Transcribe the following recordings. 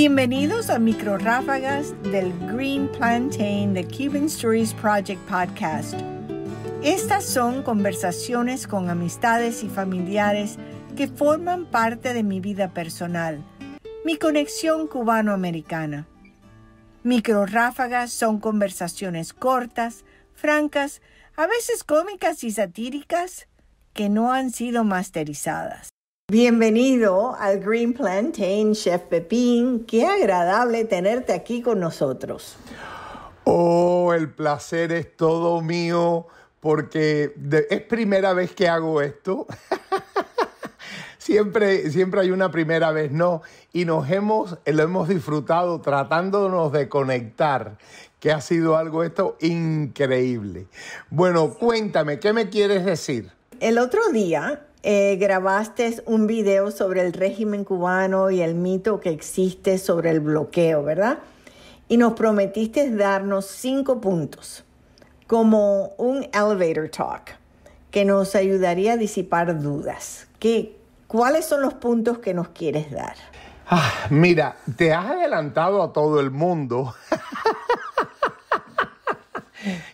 Bienvenidos a Microráfagas del Green Plantain The Cuban Stories Project Podcast. Estas son conversaciones con amistades y familiares que forman parte de mi vida personal, mi conexión cubano-americana. Microráfagas son conversaciones cortas, francas, a veces cómicas y satíricas, que no han sido masterizadas. Bienvenido al Green Plantain, Chef Pepín. Qué agradable tenerte aquí con nosotros. Oh, el placer es todo mío porque es primera vez que hago esto. siempre, siempre hay una primera vez, no. Y nos hemos, lo hemos disfrutado tratándonos de conectar, que ha sido algo esto increíble. Bueno, cuéntame, ¿qué me quieres decir? El otro día eh, grabaste un video sobre el régimen cubano y el mito que existe sobre el bloqueo, ¿verdad? Y nos prometiste darnos cinco puntos, como un elevator talk, que nos ayudaría a disipar dudas. ¿Qué, ¿Cuáles son los puntos que nos quieres dar? Ah, mira, te has adelantado a todo el mundo.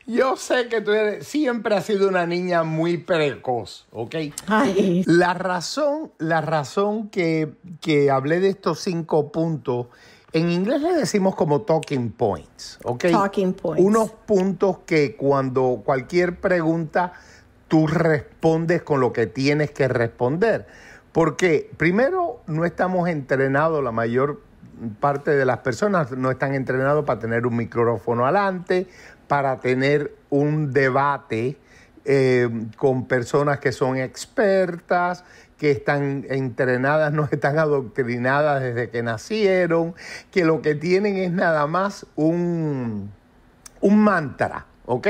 Yo sé que tú eres, siempre has sido una niña muy precoz, ¿ok? La razón, la razón que, que hablé de estos cinco puntos, en inglés le decimos como talking points, ¿ok? Talking points. Unos puntos que cuando cualquier pregunta tú respondes con lo que tienes que responder. Porque primero no estamos entrenados, la mayor parte de las personas no están entrenados para tener un micrófono adelante, para tener un debate eh, con personas que son expertas, que están entrenadas, no están adoctrinadas desde que nacieron, que lo que tienen es nada más un, un mantra, ¿ok?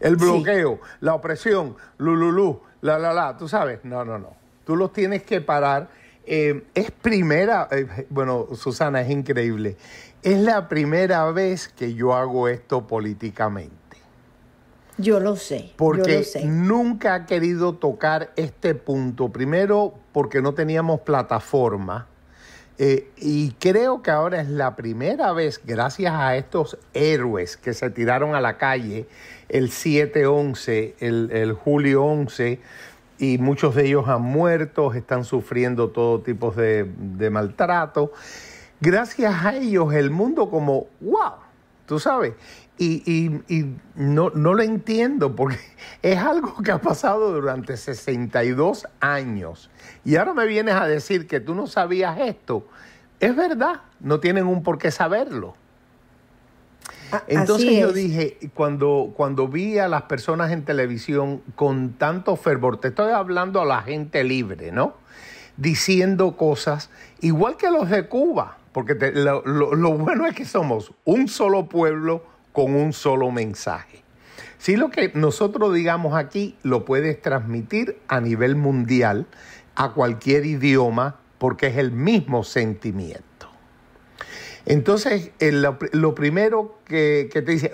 El bloqueo, la opresión, lululú, la, la, la, tú sabes, no, no, no. Tú los tienes que parar. Eh, es primera, eh, bueno, Susana, es increíble. Es la primera vez que yo hago esto políticamente. Yo lo sé. Porque nunca ha querido tocar este punto. Primero, porque no teníamos plataforma. Eh, y creo que ahora es la primera vez, gracias a estos héroes que se tiraron a la calle el 7-11, el, julio 11, y muchos de ellos han muerto, están sufriendo todo tipo de, de maltrato gracias a ellos el mundo como, wow, tú sabes, y, no, lo entiendo porque es algo que ha pasado durante 62 años. Y ahora me vienes a decir que tú no sabías esto. Es verdad, no tienen un por qué saberlo. Entonces yo dije, cuando, cuando vi a las personas en televisión con tanto fervor, te estoy hablando a la gente libre, ¿no? Diciendo cosas, igual que los de Cuba porque lo, bueno es que somos un solo pueblo con un solo mensaje. Si lo que nosotros digamos aquí lo puedes transmitir a nivel mundial, a cualquier idioma, porque es el mismo sentimiento. Entonces, lo, primero que, te dice,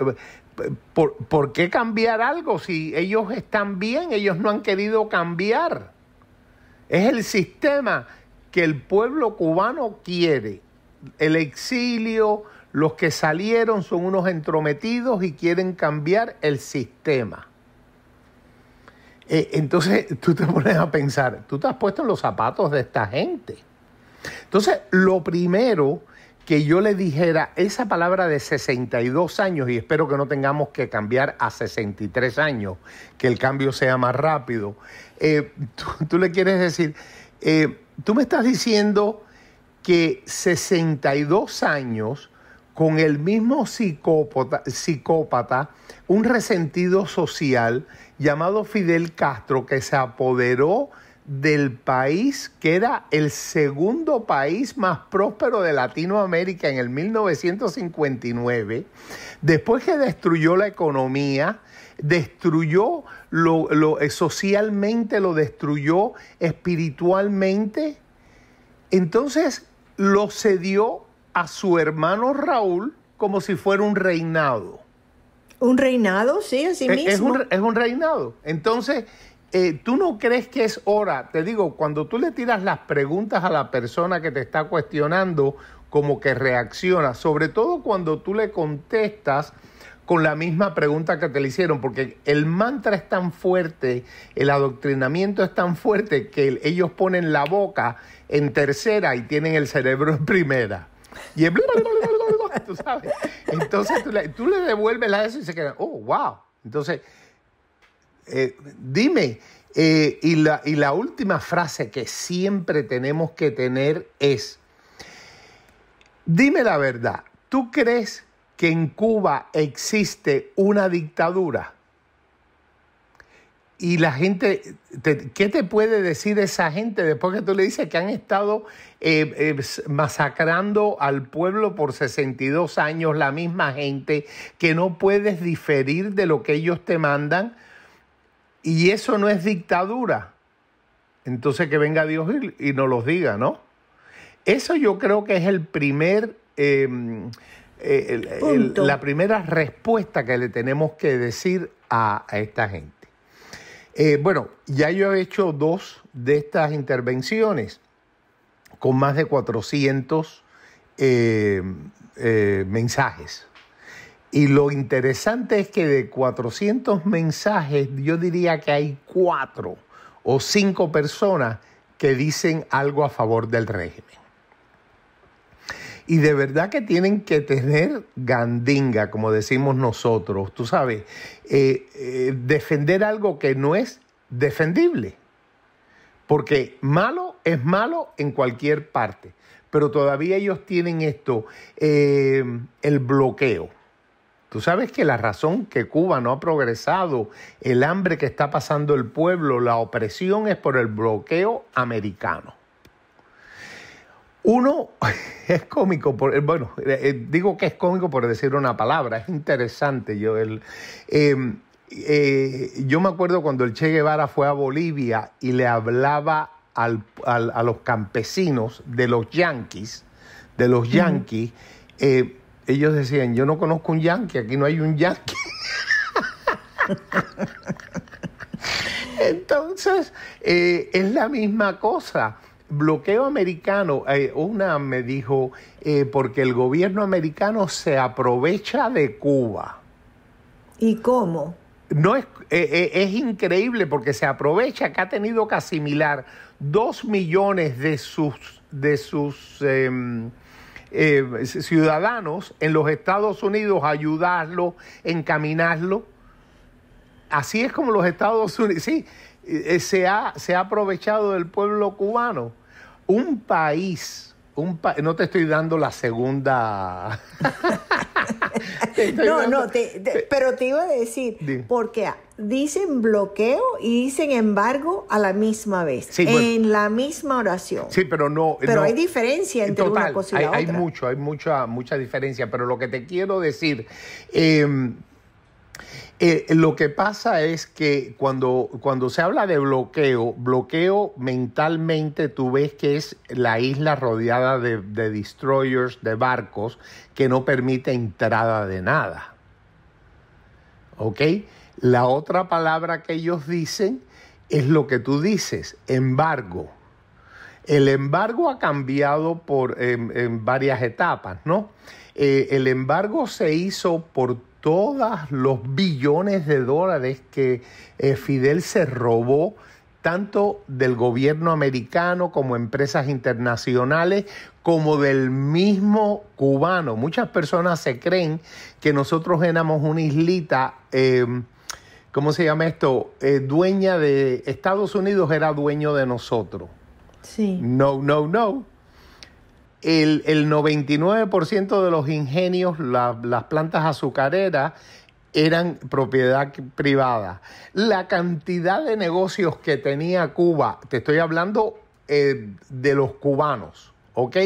¿por qué cambiar algo si ellos están bien, ellos no han querido cambiar? Es el sistema que el pueblo cubano quiere el exilio, los que salieron son unos entrometidos y quieren cambiar el sistema. Eh, entonces tú te pones a pensar, tú te has puesto en los zapatos de esta gente. Entonces, lo primero que yo le dijera, esa palabra de 62 años, y espero que no tengamos que cambiar a 63 años, que el cambio sea más rápido, eh, tú, le quieres decir, eh, tú me estás diciendo que 62 años con el mismo psicópata, un resentido social llamado Fidel Castro que se apoderó del país que era el segundo país más próspero de Latinoamérica en el 1959, después que destruyó la economía, destruyó lo, eh, socialmente, lo destruyó espiritualmente. Entonces, lo cedió a su hermano Raúl como si fuera un reinado. Un reinado, sí, así mismo. Es un, reinado. Entonces, eh, ¿tú no crees que es hora? Te digo, cuando tú le tiras las preguntas a la persona que te está cuestionando, como que reacciona, sobre todo cuando tú le contestas con la misma pregunta que te le hicieron, porque el mantra es tan fuerte, el adoctrinamiento es tan fuerte que ellos ponen la boca en tercera y tienen el cerebro en primera. Y es tú sabes. Entonces tú le, devuelves la eso y se quedan, oh, wow. Entonces, eh, dime, eh, y, la, y la última frase que siempre tenemos que tener es, dime la verdad, ¿tú crees que en Cuba existe una dictadura y la gente, ¿qué te puede decir esa gente después que tú le dices que han estado eh, eh, masacrando al pueblo por 62 años la misma gente, que no puedes diferir de lo que ellos te mandan? Y eso no es dictadura. Entonces que venga Dios y, nos los diga, ¿no? Eso yo creo que es el primer... Em, eh, la primera respuesta que le tenemos que decir a, esta gente. Eh, bueno, ya yo he hecho dos de estas intervenciones con más de 400 eh, mensajes. Y lo interesante es que de 400 mensajes, yo diría que hay cuatro o cinco personas que dicen algo a favor del régimen. Y de verdad que tienen que tener gandinga, como decimos nosotros, tú sabes, eh, eh, defender algo que no es defendible. Porque malo es malo en cualquier parte, pero todavía ellos tienen esto, eh, el bloqueo. Tú sabes que la razón que Cuba no ha progresado, el hambre que está pasando el pueblo, la opresión es por el bloqueo americano. Uno es cómico, por, eh, bueno, eh, eh, digo que es cómico por decir una palabra, es interesante. Yo, em, yo me acuerdo cuando el Che Guevara fue a Bolivia y le hablaba a los campesinos de los yanquis, de los Yankees, ellos decían, yo no conozco un yanqui, aquí no hay un yanqui. Entonces, es la misma cosa bloqueo americano, eh, una me dijo, eh, porque el gobierno americano se aprovecha de Cuba. ¿Y cómo? No eh, es, increíble porque se aprovecha que ha tenido que asimilar dos millones de sus, de sus em, ciudadanos en los Estados Unidos, ayudarlo, encaminarlo. Así es como los Estados Unidos, sí, eh, se ha, se ha aprovechado del pueblo cubano. Un país, un no te estoy dando la segunda... no, no, pero te iba a decir, porque dicen bloqueo y dicen embargo a la misma vez, en la misma oración. Sí, pero no. Pero hay diferencia entre una cosa y la hay, otra. Hay mucho, hay mucha, mucha diferencia, pero lo que te quiero decir. Em, eh, lo que pasa es que cuando, cuando se habla de bloqueo, bloqueo mentalmente tú ves que es la isla rodeada de, destroyers, de barcos, que no permite entrada de nada. ¿Ok? La otra palabra que ellos dicen es lo que tú dices, embargo. El embargo ha cambiado por, en, varias etapas, ¿no? Eh, el embargo se hizo por todos los billones de dólares que eh, Fidel se robó tanto del gobierno americano como empresas internacionales, como del mismo cubano. Muchas personas se creen que nosotros éramos una islita, em, ¿cómo se llama esto? Eh, dueña de Estados Unidos era dueño de nosotros. Sí. No, no, no el, 99% de los ingenios, las plantas azucareras, eran propiedad privada. La cantidad de negocios que tenía Cuba, te estoy hablando eh, de los cubanos, ¿ok?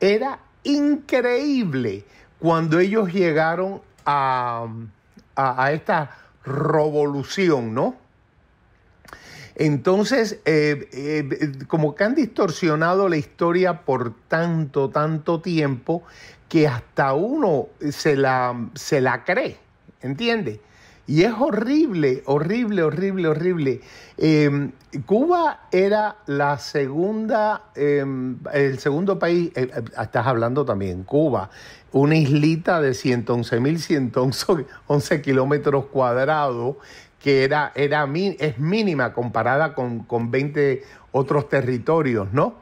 Era increíble cuando ellos llegaron a esta revolución, ¿no? Entonces, eh, eh, como que han distorsionado la historia por tanto, tanto tiempo, que hasta uno se la, se la cree, ¿entiendes? Y es horrible, horrible, horrible, horrible. Em, Cuba era la segunda, em, el segundo país, eh, estás hablando también, Cuba, una islita de 111.111 kilómetros cuadrados que era, es mínima comparada con, 20 otros territorios, ¿no?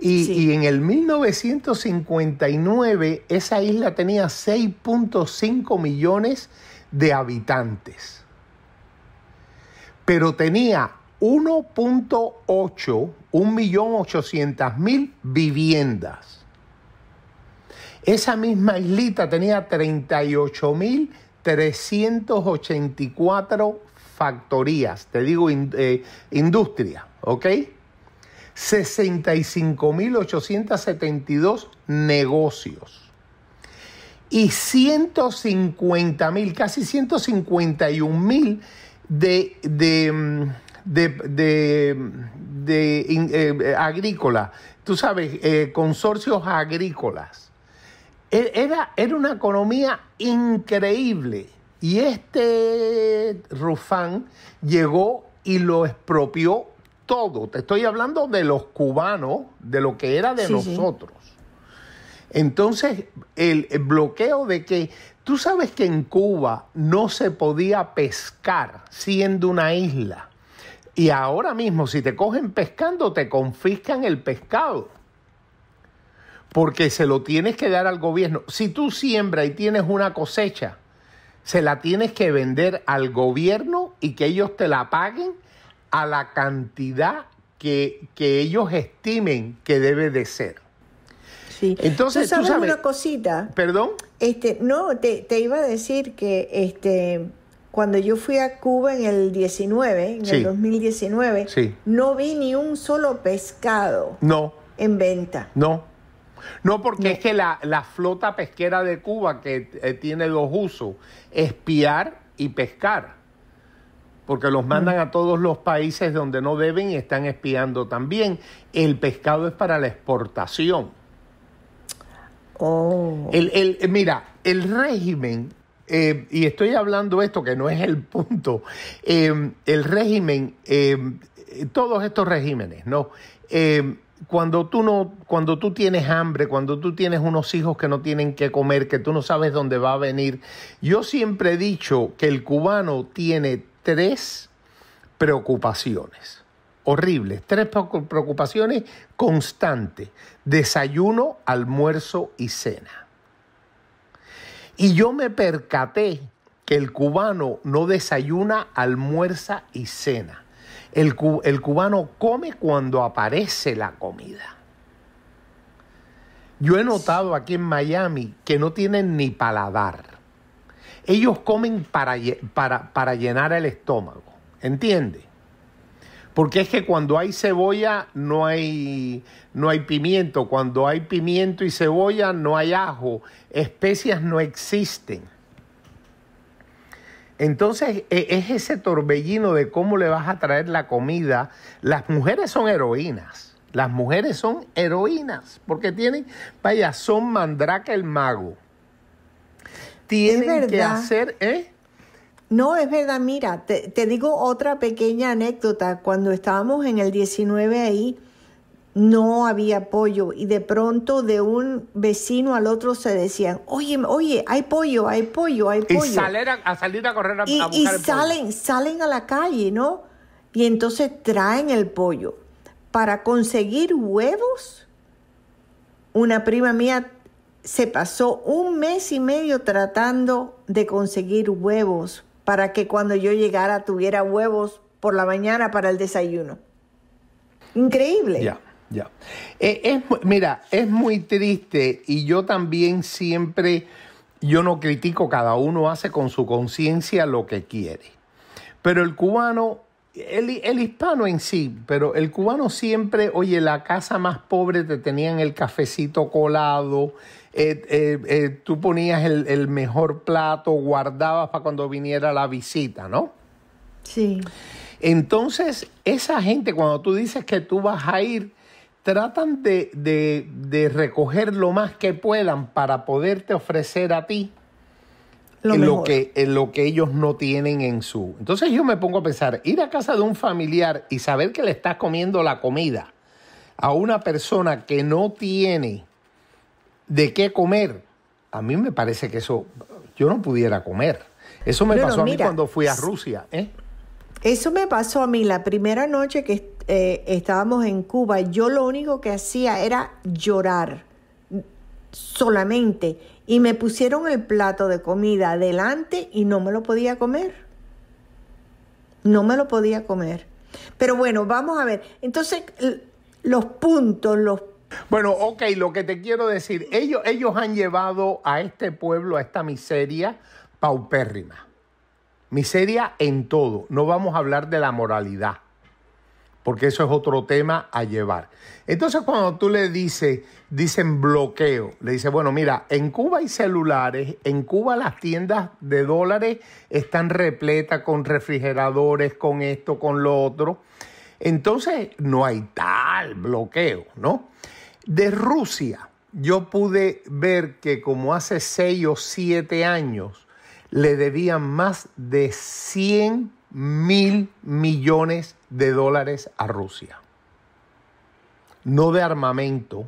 Y, en el 1959 esa isla tenía 6.5 millones de habitantes, pero tenía 1.8, 1.800.000 viviendas. Esa misma islita tenía 38.384 factorías, te digo eh, industria, ¿ok? 65.872 negocios y 150.000, casi 151.000 mm, de, de, de, de, eh, agrícola, tú sabes, eh, consorcios agrícolas. E, era, era una economía increíble. Y este Rufán llegó y lo expropió todo. Te estoy hablando de los cubanos, de lo que era de nosotros. Entonces, el, el, bloqueo de que tú sabes que en Cuba no se podía pescar siendo una isla. Y ahora mismo, si te cogen pescando, te confiscan el pescado. Porque se lo tienes que dar al gobierno. Si tú siembras y tienes una cosecha, se la tienes que vender al gobierno y que ellos te la paguen a la cantidad que, que ellos estimen que debe de ser. Sí. Entonces, ¿Tú sabes, una cosita. Perdón. Este, no, te, iba a decir que este, cuando yo fui a Cuba en el 19, en el 2019, no vi ni un solo pescado no. en venta. No. No, porque es que la, flota pesquera de Cuba, que eh, tiene dos usos, espiar y pescar. Porque los mandan mm. a todos los países donde no deben y están espiando también. El pescado es para la exportación. Oh. El, eh, mira, el régimen, eh, y estoy hablando esto que no es el punto, el régimen, todos estos regímenes, ¿no? cuando tú no, cuando tú tienes hambre, cuando tú tienes unos hijos que no tienen que comer, que tú no sabes dónde va a venir, yo siempre he dicho que el cubano tiene tres preocupaciones horribles, tres preocupaciones constantes: desayuno, almuerzo y cena. Y yo me percaté que el cubano no desayuna, almuerza y cena. El, cubano come cuando aparece la comida. Yo he notado aquí en Miami que no tienen ni paladar. Ellos comen para, para, llenar el estómago, ¿entiendes? Porque es que cuando hay cebolla no hay, no hay pimiento, cuando hay pimiento y cebolla no hay ajo, especias no existen. Entonces e, es ese torbellino de cómo le vas a traer la comida. Las mujeres son heroínas. Las mujeres son heroínas porque tienen, vaya, son mandraca el mago. Tienen que hacer, ¿eh? No, es verdad, mira, te, te digo otra pequeña anécdota. Cuando estábamos en el 19 ahí, no había pollo y de pronto de un vecino al otro se decían, oye, oye, hay pollo, hay pollo, hay pollo. Y salen a, salir a correr a, y salen, salen a la calle, ¿no? Y entonces traen el pollo. Para conseguir huevos, una prima mía se pasó un mes y medio tratando de conseguir huevos para que cuando yo llegara tuviera huevos por la mañana para el desayuno. Increíble. Ya. Eh, es, mira, es muy triste y yo también siempre, yo no critico, cada uno hace con su conciencia lo que quiere. Pero el cubano, el, hispano en sí, pero el cubano siempre, oye, la casa más pobre te tenían el cafecito colado, eh, eh, tú ponías el, el mejor plato, guardabas para cuando viniera la visita, ¿no? Sí. Entonces, esa gente, cuando tú dices que tú vas a ir, tratan de, recoger lo más que puedan para poderte ofrecer a ti lo, que, eh, lo que ellos no tienen en su. Entonces yo me pongo a pensar, ir a casa de un familiar y saber que le estás comiendo la comida a una persona que no tiene de qué comer, a mí me parece que eso, yo no pudiera comer. Eso me pasó a mí cuando fui a Rusia. ¿eh? Eso me pasó a mí la primera noche que eh, estábamos en Cuba, yo lo único que hacía era llorar solamente y me pusieron el plato de comida delante y no me lo podía comer. No me lo podía comer. Pero bueno, vamos a ver. Entonces, los puntos, los... Bueno, ok, lo que te quiero decir, ellos, ellos han llevado a este pueblo a esta miseria paupérrima. Miseria en todo. No vamos a hablar de la moralidad porque eso es otro tema a llevar. Entonces cuando tú le dices, dicen bloqueo, le dices, bueno, mira, en Cuba hay celulares, en Cuba las tiendas de dólares están repletas con refrigeradores, con esto, con lo otro. Entonces no hay tal bloqueo, ¿no? De Rusia, yo pude ver que como hace seis o siete años, le debían más de 100 mil millones de dólares a Rusia, no de armamento,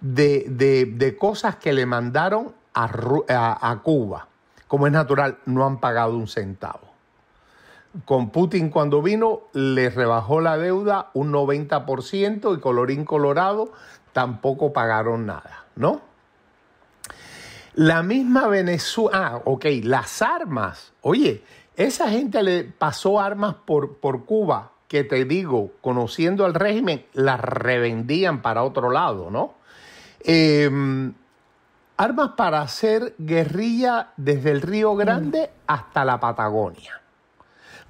de, cosas que le mandaron a, Cuba. Como es natural, no han pagado un centavo con Putin cuando vino, le rebajó la deuda un 90% y colorín colorado tampoco pagaron nada, ¿no? La misma Venezuela, ah, ok, las armas, oye, esa gente le pasó armas por, por Cuba, que te digo, conociendo al régimen, las revendían para otro lado, ¿no? Em, armas para hacer guerrilla desde el Río Grande mm. hasta la Patagonia.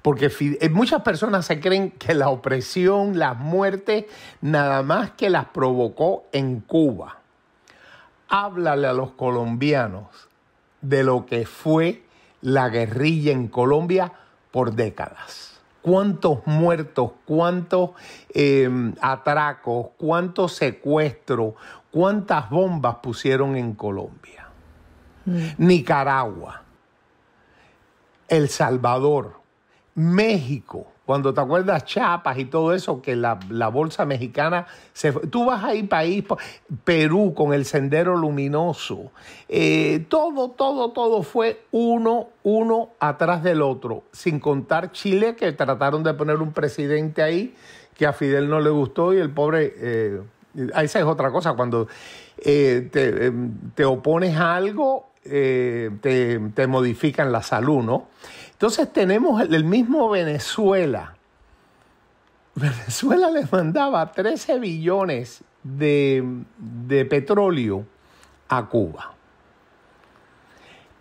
Porque eh, muchas personas se creen que la opresión, las muertes, nada más que las provocó en Cuba. Háblale a los colombianos de lo que fue la guerrilla en Colombia por décadas cuántos muertos, cuántos em, atracos, cuántos secuestros, cuántas bombas pusieron en Colombia. Mm. Nicaragua, El Salvador, México, cuando te acuerdas chapas y todo eso, que la, bolsa mexicana se Tú vas ahí país, Perú con el sendero luminoso. Eh, todo, todo, todo fue uno, uno atrás del otro. Sin contar Chile, que trataron de poner un presidente ahí que a Fidel no le gustó y el pobre... Eh, esa es otra cosa, cuando eh, te, em, te, opones a algo, eh, te, modifican la salud, ¿no? Entonces tenemos el, mismo Venezuela. Venezuela les mandaba 13 billones de, de petróleo a Cuba.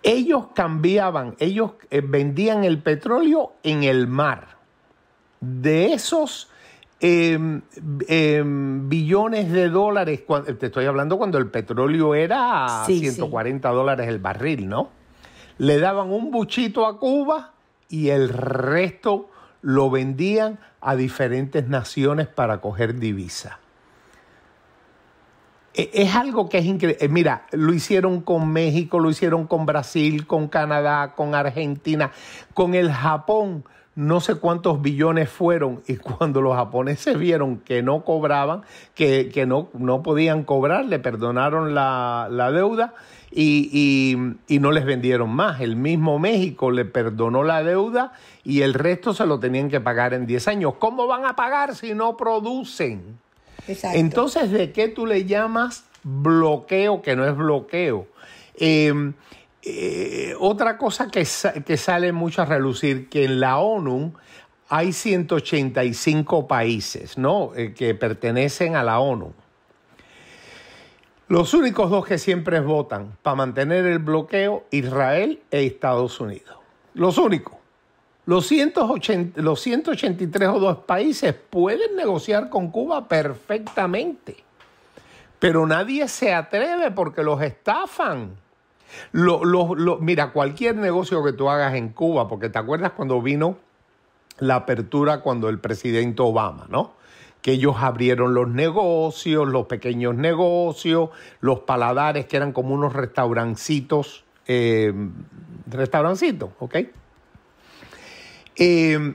Ellos cambiaban, ellos eh, vendían el petróleo en el mar. De esos Em, em, billones de dólares, te estoy hablando cuando el petróleo era 140 dólares el barril, ¿no? Le daban un buchito a Cuba y el resto lo vendían a diferentes naciones para coger divisa. E, es algo que es increíble. Eh, mira, lo hicieron con México, lo hicieron con Brasil, con Canadá, con Argentina, con el Japón no sé cuántos billones fueron y cuando los japoneses vieron que no cobraban, que, no, podían cobrar, le perdonaron la, deuda y, no les vendieron más. El mismo México le perdonó la deuda y el resto se lo tenían que pagar en 10 años. ¿Cómo van a pagar si no producen? Exacto. Entonces, ¿de qué tú le llamas bloqueo que no es bloqueo? Em, eh, otra cosa que, sale mucho a relucir, que en la ONU hay 185 países ¿no? Eh, que pertenecen a la ONU. Los únicos dos que siempre votan para mantener el bloqueo, Israel e Estados Unidos. Los únicos. Los, 180, los 183 o dos países pueden negociar con Cuba perfectamente, pero nadie se atreve porque los estafan mira, cualquier negocio que tú hagas en Cuba, porque te acuerdas cuando vino la apertura cuando el presidente Obama, ¿no? Que ellos abrieron los negocios, los pequeños negocios, los paladares que eran como unos restaurancitos, eh, restaurancitos, ¿ok? Eh,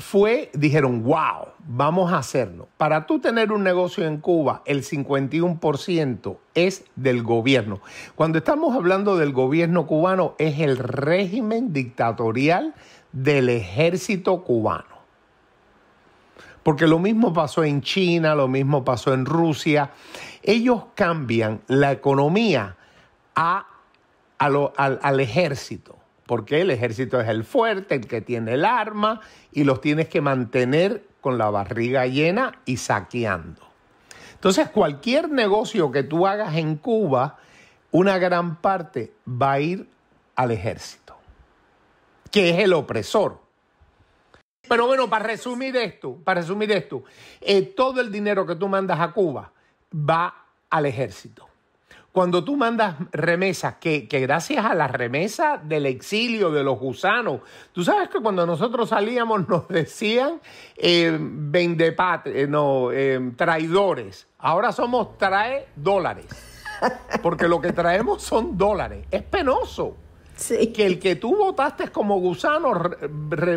fue, dijeron, wow, vamos a hacerlo. Para tú tener un negocio en Cuba, el 51% es del gobierno. Cuando estamos hablando del gobierno cubano, es el régimen dictatorial del ejército cubano. Porque lo mismo pasó en China, lo mismo pasó en Rusia. Ellos cambian la economía a, al ejército porque el ejército es el fuerte, el que tiene el arma, y los tienes que mantener con la barriga llena y saqueando. Entonces, cualquier negocio que tú hagas en Cuba, una gran parte va a ir al ejército, que es el opresor. Pero bueno, para resumir esto, para resumir esto, eh, todo el dinero que tú mandas a Cuba va al ejército. Cuando tú mandas remesas, que, gracias a las remesas del exilio de los gusanos, tú sabes que cuando nosotros salíamos nos decían eh, eh no, eh, traidores. Ahora somos trae dólares. Porque lo que traemos son dólares. Es penoso. Sí. que el que tú votaste como gusano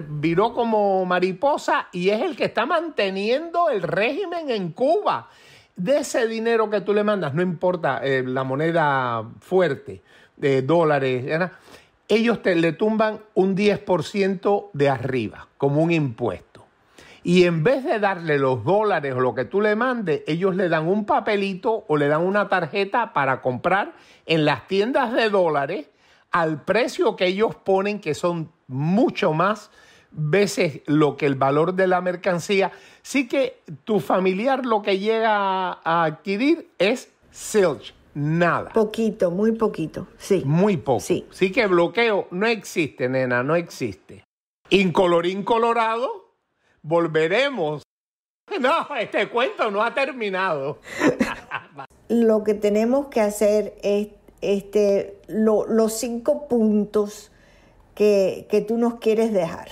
viró como mariposa y es el que está manteniendo el régimen en Cuba. De ese dinero que tú le mandas, no importa eh, la moneda fuerte, de dólares, ellos te, le tumban un 10% de arriba, como un impuesto. Y en vez de darle los dólares o lo que tú le mandes, ellos le dan un papelito o le dan una tarjeta para comprar en las tiendas de dólares al precio que ellos ponen, que son mucho más veces lo que el valor de la mercancía. Sí que tu familiar lo que llega a adquirir es silch, nada. Poquito, muy poquito, sí. Muy poco. Sí. que bloqueo no existe, nena, no existe. Incolorín colorado, volveremos. No, este cuento no ha terminado. lo que tenemos que hacer es este, los cinco puntos que, que tú nos quieres dejar.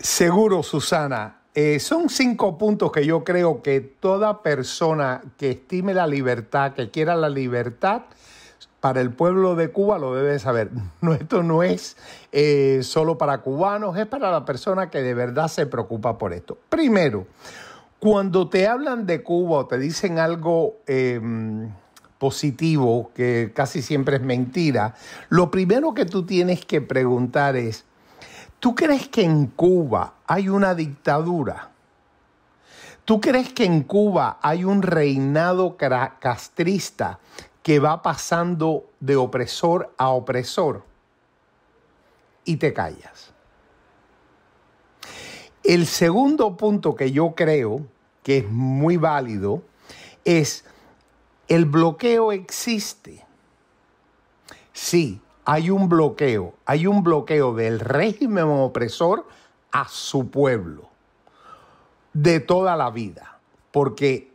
Seguro, Susana. Eh, son cinco puntos que yo creo que toda persona que estime la libertad, que quiera la libertad para el pueblo de Cuba lo debe saber. esto no es eh, solo para cubanos, es para la persona que de verdad se preocupa por esto. Primero, cuando te hablan de Cuba o te dicen algo em, positivo, que casi siempre es mentira, lo primero que tú tienes que preguntar es, ¿Tú crees que en Cuba hay una dictadura? ¿Tú crees que en Cuba hay un reinado castrista que va pasando de opresor a opresor? Y te callas. El segundo punto que yo creo que es muy válido es el bloqueo existe. Sí, hay un bloqueo, hay un bloqueo del régimen opresor a su pueblo de toda la vida, porque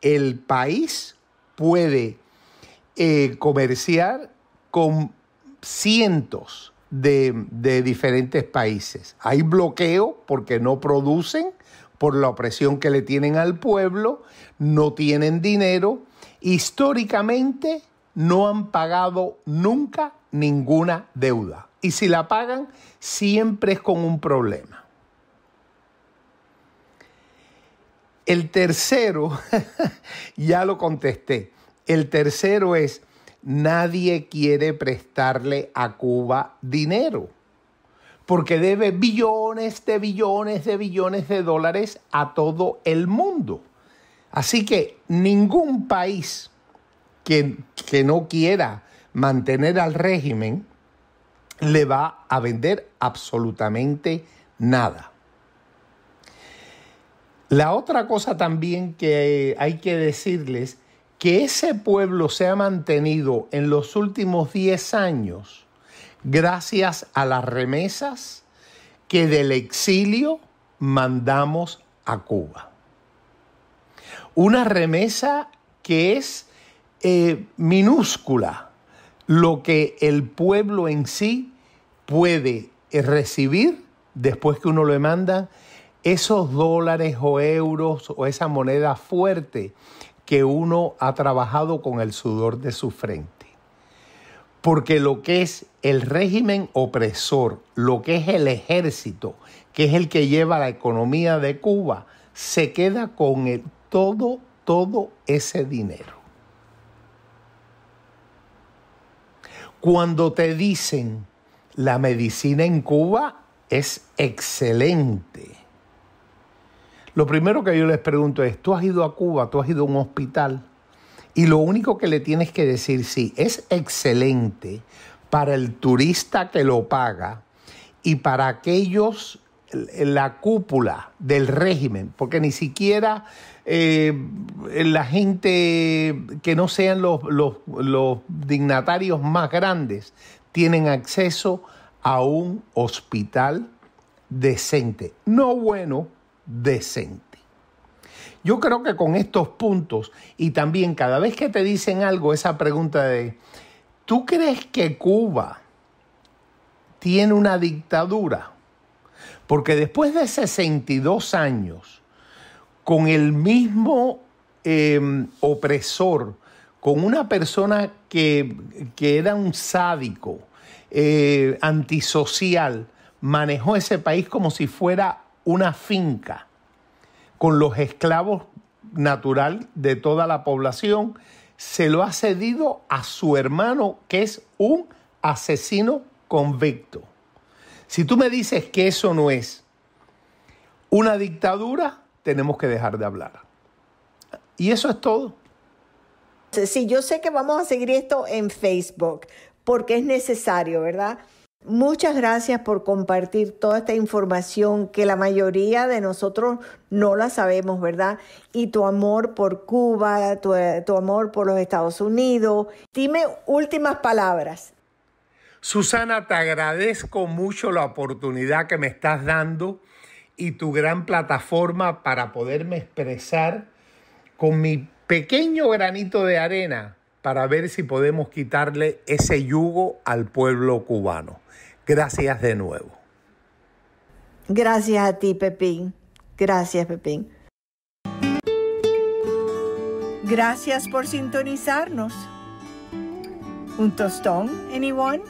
el país puede eh, comerciar con cientos de, de diferentes países. Hay bloqueo porque no producen, por la opresión que le tienen al pueblo, no tienen dinero. Históricamente no han pagado nunca ninguna deuda. Y si la pagan, siempre es con un problema. El tercero, ya lo contesté, el tercero es, nadie quiere prestarle a Cuba dinero, porque debe billones de billones de billones de dólares a todo el mundo. Así que ningún país que, no quiera mantener al régimen le va a vender absolutamente nada. La otra cosa también que hay que decirles, que ese pueblo se ha mantenido en los últimos 10 años gracias a las remesas que del exilio mandamos a Cuba. Una remesa que es eh, minúscula lo que el pueblo en sí puede eh, recibir después que uno le manda esos dólares o euros o esa moneda fuerte que uno ha trabajado con el sudor de su frente. Porque lo que es el régimen opresor, lo que es el ejército, que es el que lleva la economía de Cuba, se queda con el, todo, todo ese dinero. Cuando te dicen la medicina en Cuba es excelente, lo primero que yo les pregunto es, ¿tú has ido a Cuba? ¿Tú has ido a un hospital? Y lo único que le tienes que decir, sí, es excelente para el turista que lo paga y para aquellos la cúpula del régimen, porque ni siquiera eh, la gente que no sean los, los dignatarios más grandes tienen acceso a un hospital decente, no bueno, decente. Yo creo que con estos puntos y también cada vez que te dicen algo, esa pregunta de, ¿tú crees que Cuba tiene una dictadura? Porque después de 62 años, con el mismo em, opresor, con una persona que, era un sádico, eh, antisocial, manejó ese país como si fuera una finca, con los esclavos natural de toda la población, se lo ha cedido a su hermano, que es un asesino convicto. Si tú me dices que eso no es una dictadura, tenemos que dejar de hablar. Y eso es todo. Sí, yo sé que vamos a seguir esto en Facebook porque es necesario, ¿verdad? Muchas gracias por compartir toda esta información que la mayoría de nosotros no la sabemos, ¿verdad? Y tu amor por Cuba, tu, amor por los Estados Unidos. Dime últimas palabras. Susana, te agradezco mucho la oportunidad que me estás dando y tu gran plataforma para poderme expresar con mi pequeño granito de arena para ver si podemos quitarle ese yugo al pueblo cubano. Gracias de nuevo. Gracias a ti, Pepín. Gracias, Pepín. Gracias por sintonizarnos. ¿Un tostón, anyone?